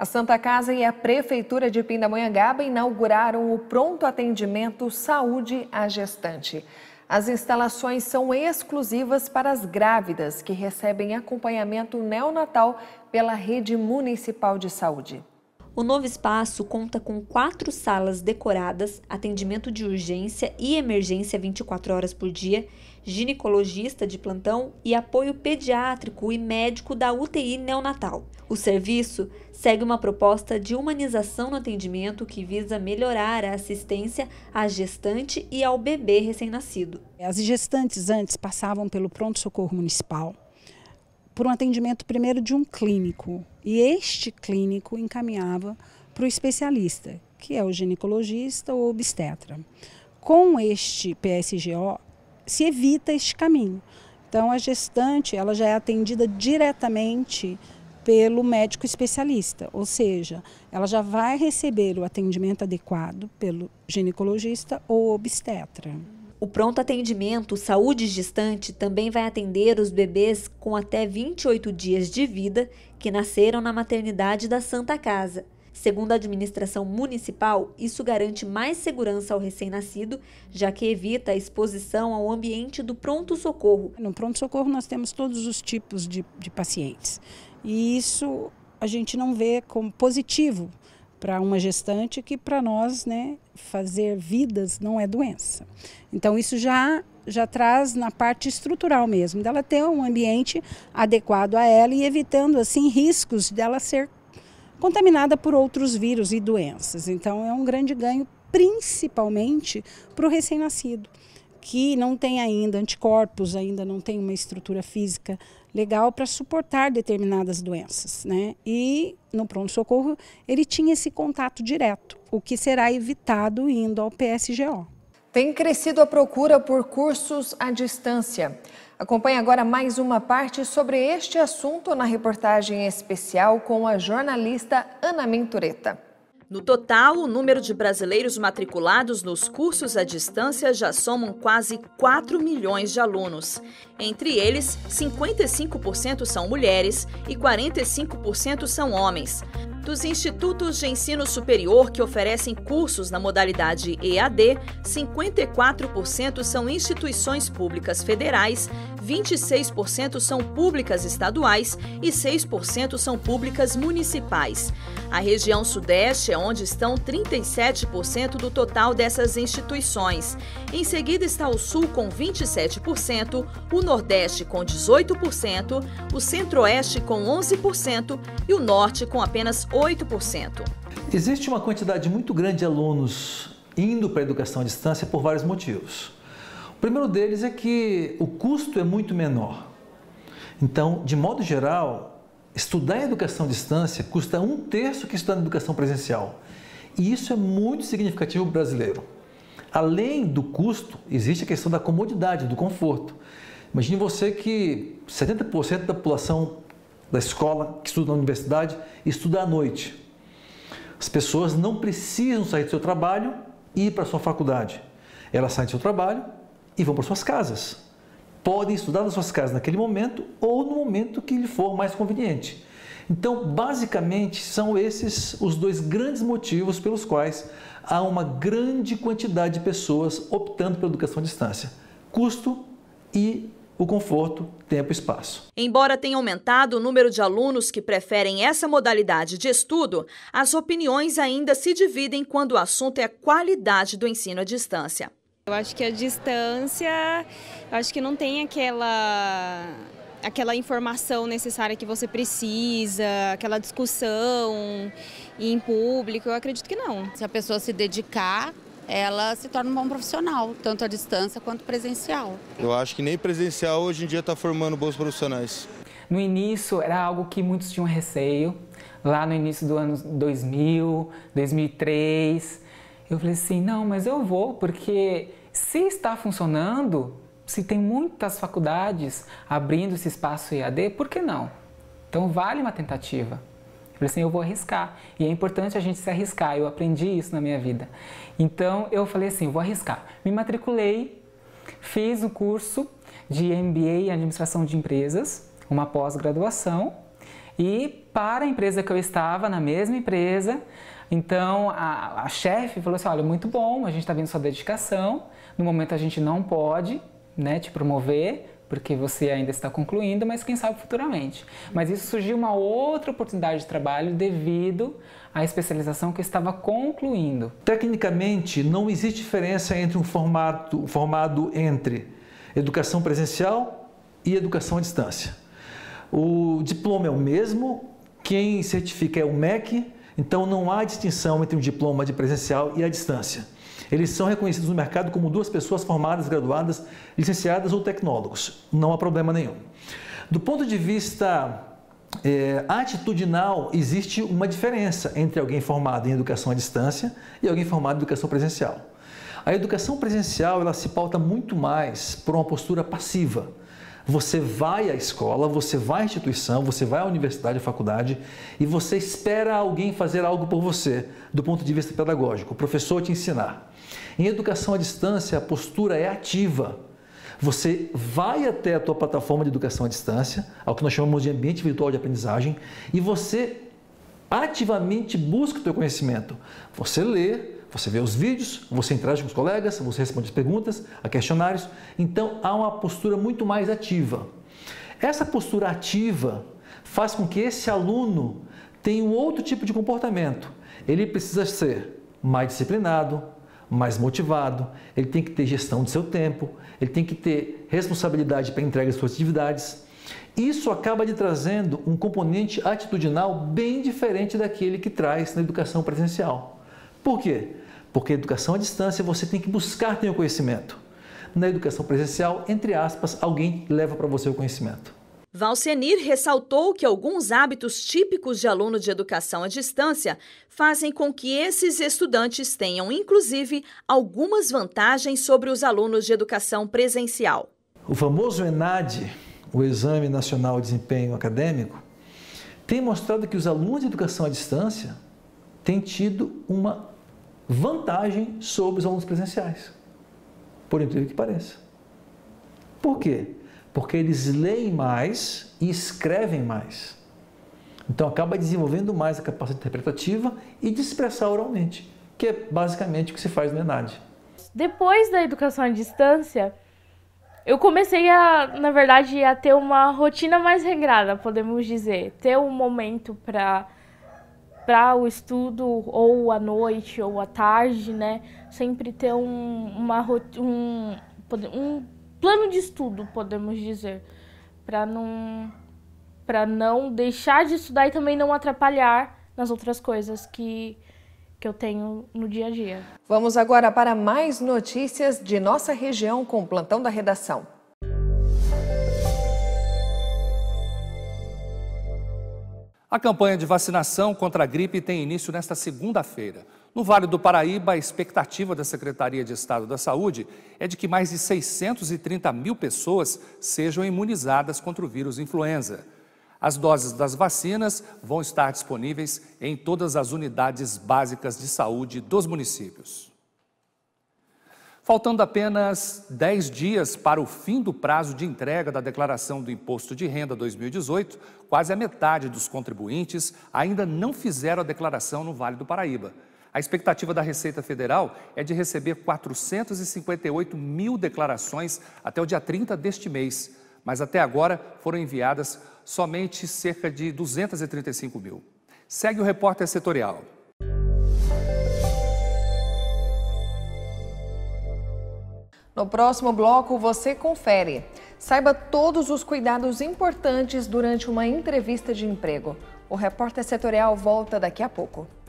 A Santa Casa e a Prefeitura de Pindamonhangaba inauguraram o Pronto Atendimento Saúde à Gestante. As instalações são exclusivas para as grávidas que recebem acompanhamento neonatal pela Rede Municipal de Saúde. O novo espaço conta com quatro salas decoradas, atendimento de urgência e emergência 24 horas por dia ginecologista de plantão e apoio pediátrico e médico da UTI neonatal. O serviço segue uma proposta de humanização no atendimento que visa melhorar a assistência à gestante e ao bebê recém-nascido. As gestantes antes passavam pelo pronto-socorro municipal por um atendimento primeiro de um clínico e este clínico encaminhava para o especialista, que é o ginecologista ou obstetra. Com este PSGO, se evita este caminho. Então a gestante ela já é atendida diretamente pelo médico especialista, ou seja, ela já vai receber o atendimento adequado pelo ginecologista ou obstetra. O pronto atendimento Saúde Gestante também vai atender os bebês com até 28 dias de vida que nasceram na maternidade da Santa Casa. Segundo a administração municipal, isso garante mais segurança ao recém-nascido, já que evita a exposição ao ambiente do pronto-socorro. No pronto-socorro nós temos todos os tipos de, de pacientes e isso a gente não vê como positivo para uma gestante que para nós, né, fazer vidas não é doença. Então isso já já traz na parte estrutural mesmo, dela ter um ambiente adequado a ela e evitando assim riscos dela ser contaminada por outros vírus e doenças. Então é um grande ganho, principalmente para o recém-nascido, que não tem ainda anticorpos, ainda não tem uma estrutura física legal para suportar determinadas doenças. Né? E no pronto-socorro ele tinha esse contato direto, o que será evitado indo ao PSGO. Tem crescido a procura por cursos à distância. Acompanhe agora mais uma parte sobre este assunto na reportagem especial com a jornalista Ana Mentureta. No total, o número de brasileiros matriculados nos cursos à distância já somam quase 4 milhões de alunos. Entre eles, 55% são mulheres e 45% são homens. Dos institutos de ensino superior que oferecem cursos na modalidade EAD, 54% são instituições públicas federais, 26% são públicas estaduais e 6% são públicas municipais. A região Sudeste é onde estão 37% do total dessas instituições. Em seguida está o Sul com 27%, o Nordeste com 18%, o Centro-Oeste com 11% e o Norte com apenas 8%. Existe uma quantidade muito grande de alunos indo para a educação à distância por vários motivos. O primeiro deles é que o custo é muito menor. Então, de modo geral, estudar em educação à distância custa um terço que estudar em educação presencial. E isso é muito significativo para o brasileiro. Além do custo, existe a questão da comodidade, do conforto. Imagine você que 70% da população da escola, que estuda na universidade, estuda à noite. As pessoas não precisam sair do seu trabalho e ir para a sua faculdade. Elas saem do seu trabalho e vão para suas casas. Podem estudar nas suas casas naquele momento ou no momento que lhe for mais conveniente. Então, basicamente, são esses os dois grandes motivos pelos quais há uma grande quantidade de pessoas optando pela educação à distância: custo e o conforto, tempo e espaço. Embora tenha aumentado o número de alunos que preferem essa modalidade de estudo, as opiniões ainda se dividem quando o assunto é a qualidade do ensino à distância. Eu acho que a distância, acho que não tem aquela aquela informação necessária que você precisa, aquela discussão em público, eu acredito que não. Se a pessoa se dedicar ela se torna um bom profissional, tanto à distância quanto presencial. Eu acho que nem presencial hoje em dia está formando bons profissionais. No início era algo que muitos tinham receio, lá no início do ano 2000, 2003. Eu falei assim: não, mas eu vou, porque se está funcionando, se tem muitas faculdades abrindo esse espaço EAD, por que não? Então vale uma tentativa falei assim, eu vou arriscar. E é importante a gente se arriscar. Eu aprendi isso na minha vida. Então eu falei assim, eu vou arriscar. Me matriculei, fiz o curso de MBA em Administração de Empresas, uma pós-graduação. E para a empresa que eu estava, na mesma empresa, então a, a chefe falou assim: olha, muito bom, a gente está vendo sua dedicação. No momento a gente não pode né, te promover, porque você ainda está concluindo, mas quem sabe futuramente. Mas isso surgiu uma outra oportunidade de trabalho devido à especialização que eu estava concluindo. Tecnicamente, não existe diferença entre um formato formado entre educação presencial e educação à distância. O diploma é o mesmo, quem certifica é o MEC, então não há distinção entre um diploma de presencial e à distância. Eles são reconhecidos no mercado como duas pessoas formadas, graduadas, licenciadas ou tecnólogos. Não há problema nenhum. Do ponto de vista é, atitudinal, existe uma diferença entre alguém formado em educação à distância e alguém formado em educação presencial. A educação presencial ela se pauta muito mais por uma postura passiva. Você vai à escola, você vai à instituição, você vai à universidade, à faculdade e você espera alguém fazer algo por você, do ponto de vista pedagógico, o professor te ensinar. Em educação à distância, a postura é ativa. Você vai até a tua plataforma de educação à distância, ao que nós chamamos de ambiente virtual de aprendizagem, e você ativamente busca o teu conhecimento. Você lê, você vê os vídeos, você interage com os colegas, você responde as perguntas, a questionários. Então há uma postura muito mais ativa. Essa postura ativa faz com que esse aluno tenha um outro tipo de comportamento. Ele precisa ser mais disciplinado, mais motivado, ele tem que ter gestão de seu tempo, ele tem que ter responsabilidade para entregar suas atividades. Isso acaba de trazendo um componente atitudinal bem diferente daquele que traz na educação presencial. Por quê? Porque a educação à distância você tem que buscar ter o conhecimento. Na educação presencial, entre aspas, alguém leva para você o conhecimento. Valsenir ressaltou que alguns hábitos típicos de aluno de educação à distância fazem com que esses estudantes tenham, inclusive, algumas vantagens sobre os alunos de educação presencial. O famoso ENAD, o Exame Nacional de Desempenho Acadêmico, tem mostrado que os alunos de educação à distância têm tido uma vantagem sobre os alunos presenciais, por incrível que pareça. Por quê? Porque eles leem mais e escrevem mais. Então acaba desenvolvendo mais a capacidade interpretativa e de expressar oralmente, que é basicamente o que se faz no ENAD. Depois da educação à distância, eu comecei a, na verdade, a ter uma rotina mais regrada, podemos dizer, ter um momento para para o estudo ou à noite ou à tarde, né? Sempre ter um, uma, um, um plano de estudo, podemos dizer, para não para não deixar de estudar e também não atrapalhar nas outras coisas que que eu tenho no dia a dia. Vamos agora para mais notícias de nossa região com o plantão da redação. A campanha de vacinação contra a gripe tem início nesta segunda-feira. No Vale do Paraíba, a expectativa da Secretaria de Estado da Saúde é de que mais de 630 mil pessoas sejam imunizadas contra o vírus influenza. As doses das vacinas vão estar disponíveis em todas as unidades básicas de saúde dos municípios. Faltando apenas 10 dias para o fim do prazo de entrega da declaração do Imposto de Renda 2018, quase a metade dos contribuintes ainda não fizeram a declaração no Vale do Paraíba. A expectativa da Receita Federal é de receber 458 mil declarações até o dia 30 deste mês, mas até agora foram enviadas somente cerca de 235 mil. Segue o repórter setorial. No próximo bloco, você confere. Saiba todos os cuidados importantes durante uma entrevista de emprego. O repórter setorial volta daqui a pouco.